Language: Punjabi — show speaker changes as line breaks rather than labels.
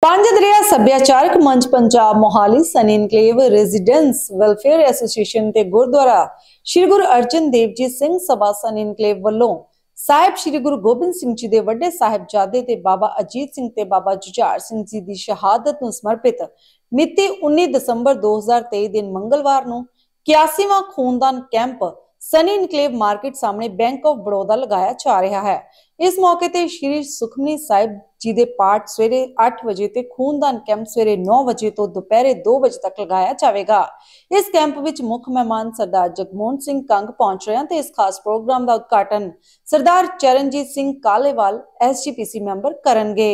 ਪੰਜ ਦਰਿਆ ਸੱਭਿਆਚਾਰਕ
ਮੰਚ Punjab Mohali Sun Enclave residence welfare association ਤੇ ਗੁਰਦੁਆਰਾ ਸ੍ਰੀ ਗੁਰੂ ਅਰਜਨ ਦੇਵ ਜੀ ਸਿੰਘ ਸਭਾ ਸਨ ਇਨਕਲੇਵ ਵੱਲੋਂ ਸਾਹਿਬ ਸ੍ਰੀ ਗੁਰੂ ਗੋਬਿੰਦ ਸਿੰਘ ਜੀ ਦੇ ਵੱਡੇ ਸਾਹਿਬਜ਼ਾਦੇ ਤੇ ਬਾਬਾ ਅਜੀਤ ਸਿੰਘ ਤੇ ਬਾਬਾ ਜੁਝਾਰ ਸਿੰਘ ਜੀ ਦੀ ਸ਼ਹਾਦਤ ਨੂੰ ਸਮਰਪਿਤ ਮਿਤੀ 19 ਦਸੰਬਰ 2023 ਦਿਨ ਮੰਗਲਵਾਰ ਨੂੰ 81ਵਾਂ ਖੂਨਦਾਨ ਕੈਂਪ ਸਨੀ ਇਨਕਲੇਵ ਮਾਰਕੀਟ ਸਾਹਮਣੇ ਬੈਂਕ ਆਫ ਬੜੌਦਾ ਲਗਾਇਆ ਜਾ ਰਿਹਾ ਹੈ ਇਸ ਮੌਕੇ ਤੇ ਸ਼੍ਰੀ ਸੁਖਮਨੀ ਸਾਹਿਬ ਜੀ ਦੇ ਪਾਠ ਸਵੇਰੇ 8 ਵਜੇ ਤੇ ਖੂਨਦਾਨ ਕੈਂਪ ਸਵੇਰੇ 9 ਵਜੇ ਤੋਂ ਦੁਪਹਿਰੇ 2 ਵਜੇ ਤੱਕ ਲਗਾਇਆ ਜਾਵੇਗਾ ਇਸ ਕੈਂਪ ਵਿੱਚ ਮੁੱਖ ਮਹਿਮਾਨ ਸਰਦਾਰ ਜਗਮੋਹਨ ਸਿੰਘ ਕੰਗ ਪਹੁੰਚ ਰਹੇ ਹਨ ਤੇ ਇਸ ਖਾਸ ਪ੍ਰੋਗਰਾਮ ਦਾ ਉਦਘਾਟਨ ਸਰਦਾਰ ਚਰਨਜੀਤ ਸਿੰਘ ਕਾਲੇਵਾਲ ਐਸਜੀਪੀਸੀ ਮੈਂਬਰ ਕਰਨਗੇ